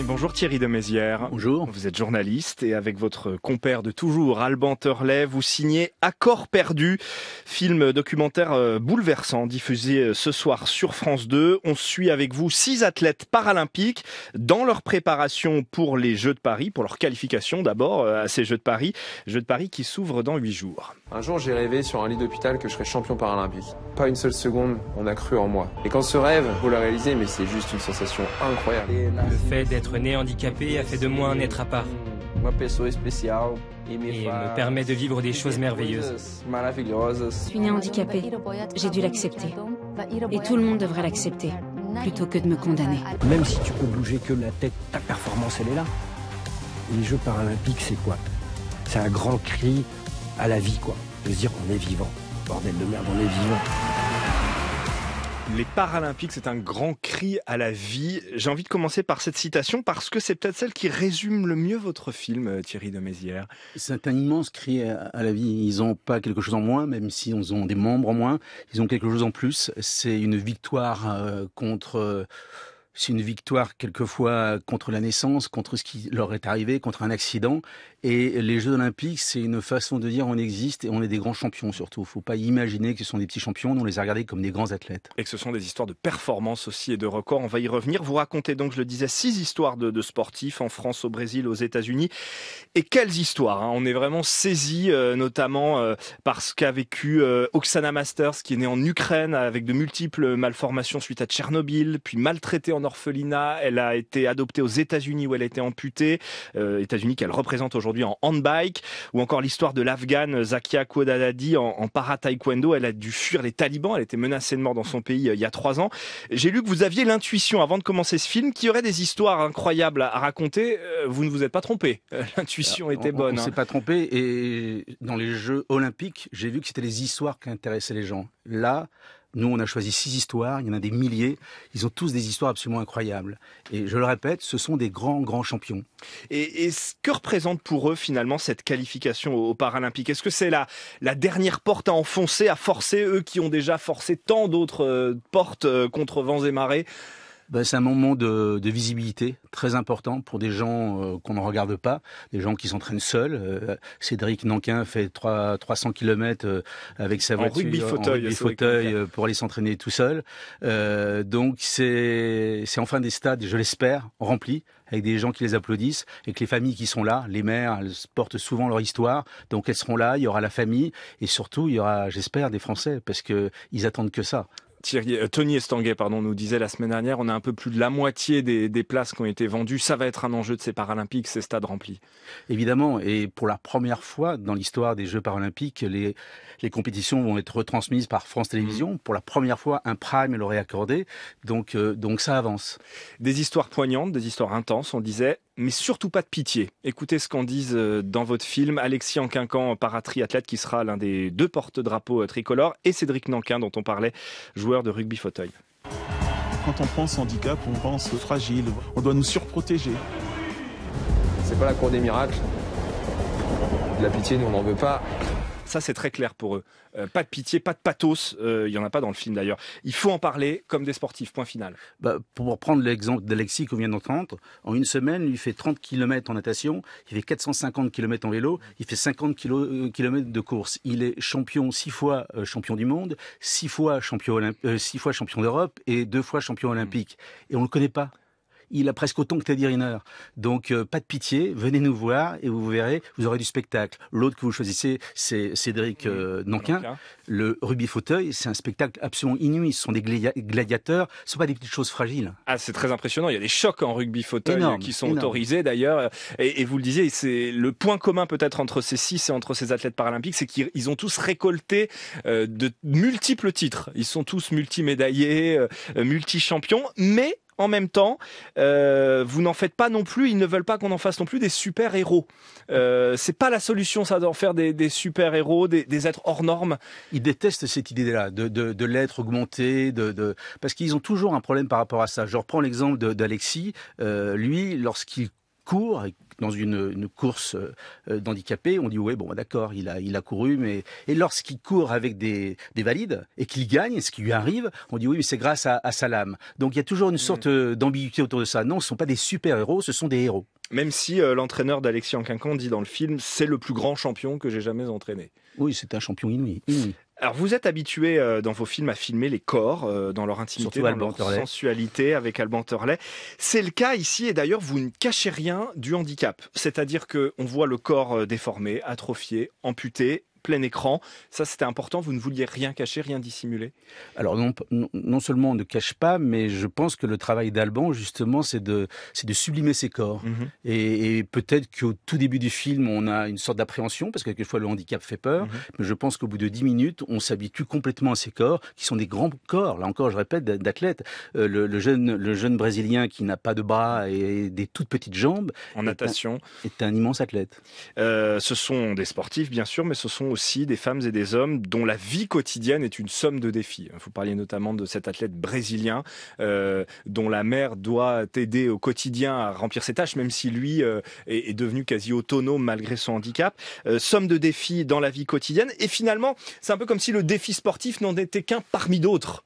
Bonjour Thierry de Mézières. Bonjour. Vous êtes journaliste et avec votre compère de toujours, Alban Terlet, vous signez Accord perdu, film documentaire euh, bouleversant diffusé euh, ce soir sur France 2. On suit avec vous six athlètes paralympiques dans leur préparation pour les Jeux de Paris, pour leur qualification d'abord euh, à ces Jeux de Paris. Jeux de Paris qui s'ouvrent dans huit jours. Un jour, j'ai rêvé sur un lit d'hôpital que je serais champion paralympique. Pas une seule seconde, on a cru en moi. Et quand ce rêve, vous le réalisez, mais c'est juste une sensation incroyable. Être né handicapé a fait de moi un être à part e et me permet de vivre des choses merveilleuses. Je suis né handicapé. J'ai dû l'accepter. Et tout le monde devrait l'accepter, plutôt que de me condamner. Même si tu peux bouger que la tête, ta performance, elle est là. Les Jeux paralympiques, c'est quoi C'est un grand cri à la vie, quoi. De dire, on est vivant. Bordel de merde, on est vivant. Les Paralympiques, c'est un grand cri à la vie. J'ai envie de commencer par cette citation parce que c'est peut-être celle qui résume le mieux votre film, euh, Thierry de Mézières. C'est un immense cri à la vie. Ils n'ont pas quelque chose en moins, même si ils ont des membres en moins. Ils ont quelque chose en plus. C'est une victoire euh, contre euh, c'est une victoire quelquefois contre la naissance, contre ce qui leur est arrivé, contre un accident. Et les Jeux Olympiques, c'est une façon de dire on existe et on est des grands champions surtout. Faut pas imaginer que ce sont des petits champions, on les a regardés comme des grands athlètes. Et que ce sont des histoires de performance aussi et de records. On va y revenir. Vous racontez donc, je le disais, six histoires de, sportifs en France, au Brésil, aux États-Unis. Et quelles histoires hein. On est vraiment saisi, euh, notamment euh, par ce qu'a vécu euh, Oksana Masters, qui est née en Ukraine avec de multiples malformations suite à Tchernobyl, puis maltraitée en en orphelinat. Elle a été adoptée aux États-Unis où elle a été amputée. Euh, États-Unis qu'elle représente aujourd'hui en handbike. Ou encore l'histoire de l'Afghane Zakia Kouadadadi en, para-taekwondo. Elle a dû fuir les talibans. Elle était menacée de mort dans son pays euh, il y a trois ans. J'ai lu que vous aviez l'intuition avant de commencer ce film qu'il y aurait des histoires incroyables à, raconter. Euh, vous ne vous êtes pas trompé. L'intuition était bonne. On hein. ne s'est pas trompé. Et dans les Jeux Olympiques, j'ai vu que c'était les histoires qui intéressaient les gens. Là, nous, on a choisi six histoires, il y en a des milliers. Ils ont tous des histoires absolument incroyables. Et je le répète, ce sont des grands, grands champions. Et, est ce que représente pour eux finalement cette qualification aux Paralympiques Est-ce que c'est la, la dernière porte à enfoncer, à forcer, eux qui ont déjà forcé tant d'autres euh, portes euh, contre vents et marées bah, c'est un moment de, visibilité très important pour des gens euh, qu'on ne regarde pas, des gens qui s'entraînent seuls. Euh, Cédric Nankin fait 3, 300 km avec sa voiture, fauteuil, en rugby fauteuil euh, pour aller s'entraîner tout seul. donc c'est enfin des stades, je l'espère, remplis avec des gens qui les applaudissent, et que les familles qui sont là, les mères, elles portent souvent leur histoire, donc elles seront là, il y aura la famille, et surtout, il y aura, j'espère, des Français, parce que ils attendent que ça. Euh, Tony Estanguet pardon, nous disait la semaine dernière, on a un peu plus de la moitié des, places qui ont été vendues. Ça va être un enjeu de ces Paralympiques, ces stades remplis. Évidemment, et pour la première fois dans l'histoire des Jeux Paralympiques, les, les compétitions vont être retransmises par France Télévisions. Mm. Pour la première fois, un prime leur est accordé, donc, euh, donc ça avance. Des histoires poignantes, des histoires intenses, on disait, mais surtout pas de pitié. Écoutez ce qu'on dise euh, dans votre film Alexis Anquincan, euh, paratriathlète qui sera l'un des deux porte-drapeaux euh, tricolores, et Cédric Nankin, dont on parlait, joueur de rugby fauteuil. Quand on pense handicap, on pense fragile, on doit nous surprotéger. C'est pas la cour des miracles. De la pitié, nous on n'en veut pas. Ça, c'est très clair pour eux. Euh, pas de pitié, pas de pathos. Euh, il n'y en a pas dans le film d'ailleurs. Il faut en parler comme des sportifs. Point final. Bah, pour prendre l'exemple d'Alexis qu'on vient d'entendre, en une semaine, il fait 30 km en natation, il fait 450 km en vélo, il fait 50 km euh, de course. Il est champion six fois champion du monde, six fois champion, six fois champion d'Europe et deux fois champion olympique. Et on le connaît pas il a presque autant que Teddy Riner. Donc, euh, pas de pitié, venez nous voir et vous verrez, vous aurez du spectacle. L'autre que vous choisissez, c'est Cédric euh, Nankin. Le rugby Fauteuil, c'est un spectacle absolument inouï. Ce sont des gladiateurs, ce sont pas des petites choses fragiles. Ah, c'est très impressionnant. Il y a des chocs en rugby fauteuil qui sont autorisés d'ailleurs. Et, vous le disiez, c'est le point commun peut-être entre ces six et entre ces athlètes paralympiques, c'est qu'ils ont tous récolté euh, de multiples titres. Ils sont tous multimédaillés, multi-champions, mais en même temps, euh, vous n'en faites pas non plus, ils ne veulent pas qu'on en fasse non plus des super-héros. Ce euh, c'est pas la solution, ça, d'en faire des, super-héros, des, êtres hors normes. Ils détestent cette idée-là, de, l'être augmenté, de, parce qu'ils ont toujours un problème par rapport à ça. Je reprends l'exemple d'Alexis. Euh, lui, lorsqu'il court, dans une, course euh, d'handicapés, on dit Oui, bon bah, d'accord, il a il a couru, mais et lorsqu'il court avec des, valides et qu'il gagne, ce qui lui arrive, on dit oui mais c'est grâce à, salam sa Donc il y a toujours une mm. sorte euh, d'ambiguïté autour de ça. Non, ce sont pas des super héros, ce sont des héros. Même si euh, l'entraîneur d'Alexis Anquincan dit dans le film, c'est le plus grand champion que j'ai jamais entraîné. Oui, c'est un champion inouï. inouï. Alors vous êtes habitué euh, dans vos films à filmer les corps euh, dans leur intimité, dans leur sensualité avec Alban Turley. C'est le cas ici et d'ailleurs vous ne cachez rien du handicap, c'est-à-dire qu'on voit le corps euh, déformé, atrophié, amputé plein écran. Ça, c'était important. Vous ne vouliez rien cacher, rien dissimuler. Alors non, seulement on ne cache pas, mais je pense que le travail d'Alban, justement, c'est de, c'est de sublimer ses corps. Mhm. Et, peut-être qu'au tout début du film, on a une sorte d'appréhension parce que quelquefois le handicap fait peur. Mhm. Mais je pense qu'au bout de dix minutes, on s'habitue complètement à ses corps, qui sont des grands corps. Là encore, je répète, d'athlètes. Euh, le, jeune, le jeune Brésilien qui n'a pas de bras et des toutes petites jambes en est natation un, est un immense athlète. Euh, ce sont des sportifs, bien sûr, mais ce sont aussi des femmes et des hommes dont la vie quotidienne est une somme de défis. Hein, vous parliez notamment de cet athlète brésilien euh, dont la mère doit aider au quotidien à remplir ses tâches, même si lui euh, est, devenu quasi autonome malgré son handicap. Euh, somme de défis dans la vie quotidienne. Et finalement, c'est un peu comme si le défi sportif n'en était qu'un parmi d'autres.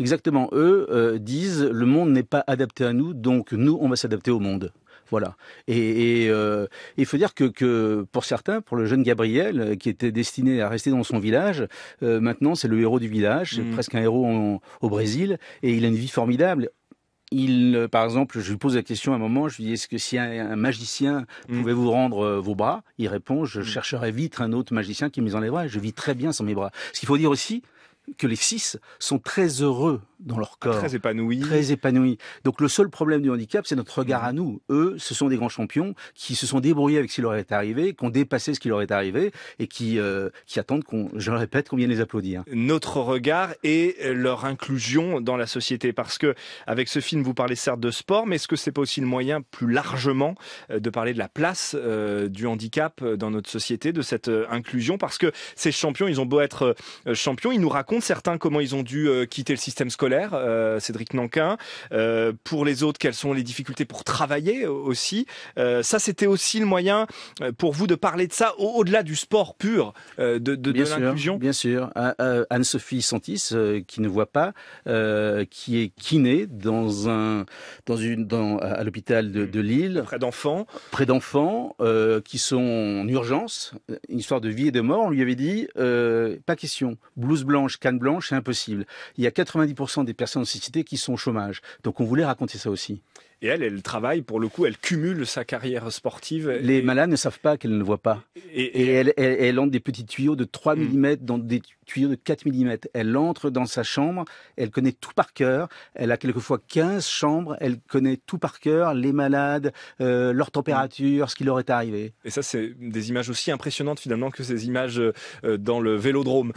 Exactement. Eux disent le monde n'est pas adapté à nous, donc nous, on va s'adapter au monde. Voilà. Et, euh, il faut dire que, pour certains, pour le jeune Gabriel, euh, qui était destiné à rester dans son village, euh, maintenant c'est le héros du village, c'est mm. presque un héros au Brésil, et il a une vie formidable. Il, par exemple, je lui pose la question à un moment, je lui dis est-ce que si un, magicien mm. pouvait vous rendre vos bras Il répond je mm. chercherais vite un autre magicien qui me les enlève. Je vis très bien sans mes bras. Ce qu'il faut dire aussi, que les six sont très heureux dans leur corps. Très épanouis. Très épanouis. Donc le seul problème du handicap, c'est notre regard mmh. à nous. Eux, ce sont des grands champions qui se sont débrouillés avec ce qui leur est arrivé, qui ont dépassé ce qui leur est arrivé et qui, euh, qui attendent qu'on, je le répète, qu'on vienne les applaudir. Notre regard et leur inclusion dans la société. Parce que avec ce film, vous parlez certes de sport, mais est-ce que c'est pas aussi le moyen plus largement euh, de parler de la place euh, du handicap dans notre société, de cette inclusion Parce que ces champions, ils ont beau être champions, ils nous racontent certains comment ils ont dû quitter le système scolaire euh, Cédric Nankin. Euh, pour les autres, quelles sont les difficultés pour travailler euh, aussi Ça, c'était aussi le moyen pour vous de parler de ça au-delà du sport pur, de, l'inclusion. Bien sûr. Anne-Sophie Santis, qui ne voit pas, qui est kiné dans un, dans une, à l'hôpital de, Lille. Près d'enfants. Près d'enfants qui sont en urgence, une histoire de vie et de mort. On lui avait dit, pas question, blouse blanche, canne blanche, c'est impossible. Il y a 90 des personnes en qui sont au chômage. Donc on voulait raconter ça aussi. Et elle, elle travaille, pour le coup, elle cumule sa carrière sportive. Les malades ne savent pas qu'elle ne voit pas. Et, elle, elle, elle entre des petits tuyaux de 3 mm dans des tuyau de 4 mm. Elle entre dans sa chambre, elle connaît tout par cœur. Elle a quelquefois 15 chambres, elle connaît tout par cœur, les malades, euh, leur température, ce qui leur est arrivé. Et ça, c'est des images aussi impressionnantes finalement que ces images euh, euh, dans le vélodrome,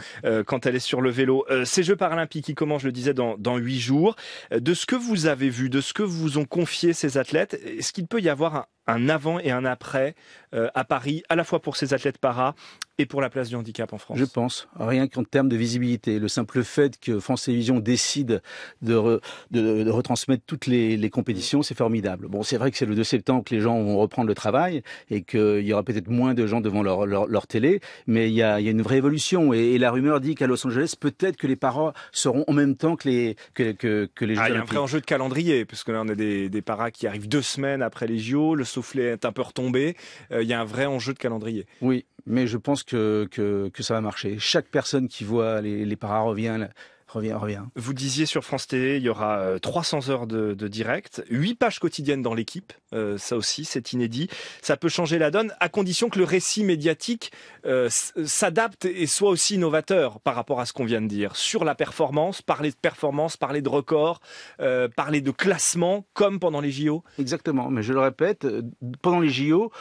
quand elle est sur le vélo. ces Jeux paralympiques qui commencent, je le disais, dans, dans 8 jours. De ce que vous avez vu, de ce que vous ont confié ces athlètes, est-ce qu'il peut y avoir un, un avant et un après euh, à Paris, à la fois pour ces athlètes para et pour la place du handicap en France Je pense, rien qu'en termes de visibilité. Le simple fait que France Télévisions décide de, de, retransmettre toutes les, compétitions, c'est formidable. Bon, c'est vrai que c'est le 2 septembre que les gens vont reprendre le travail et qu'il y aura peut-être moins de gens devant leur, télé, mais il y, a, une vraie évolution. Et, la rumeur dit qu'à Los Angeles, peut-être que les paras seront en même temps que les, que, les Jeux ah, Il y a un de calendrier, parce que là, on a des, paras qui arrivent deux semaines après les JO, le soufflet est un peu retombé. Euh, il y a un vrai enjeu de calendrier. Oui, mais je pense que, que, ça va marcher. Chaque personne qui voit les, les paras revient Reviens, reviens. Vous disiez sur France TV, il y aura 300 euh, heures de, direct, 8 pages quotidiennes dans l'équipe. Euh, ça aussi, c'est inédit. Ça peut changer la donne à condition que le récit médiatique euh, s'adapte et soit aussi innovateur par rapport à ce qu'on vient de dire. Sur la performance, parler de performance, parler de record, parler de classement, comme pendant les JO. Exactement. Mais je le répète, pendant les JO,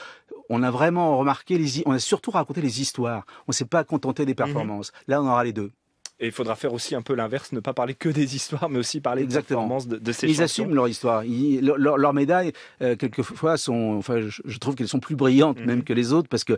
on a vraiment remarqué les, on a surtout raconté les histoires. On ne s'est pas contenté des mhm. performances. Là, on aura les deux. Et il faudra faire aussi un peu l'inverse, ne pas parler que des histoires, mais aussi parler Exactement. des performances de, de ces Ils assument leur histoire. leurs médailles, euh, quelquefois, sont, enfin, je, trouve qu'elles sont plus brillantes même mhm. que les autres, parce que,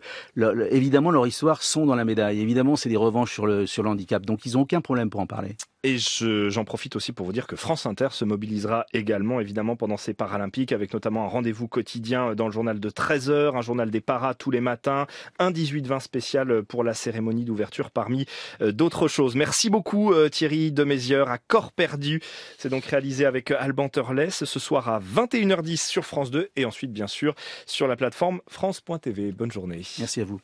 évidemment, leurs histoires sont dans la médaille. Évidemment, c'est des revanches sur le, sur le handicap. Donc, ils n'ont aucun problème pour en parler. Et j'en profite aussi pour vous dire que France Inter se mobilisera également, évidemment, pendant ces Paralympiques, avec notamment un rendez-vous quotidien dans le journal de 13h, un journal des paras tous les matins, un 18-20 spécial pour la cérémonie d'ouverture, parmi euh, d'autres choses. Merci Merci beaucoup euh, Thierry Demézieur à Corps Perdu. C'est donc réalisé avec euh, Alban Terlès ce soir à 21h10 sur France 2 et ensuite bien sûr sur la plateforme France.tv. Bonne journée. Merci à vous.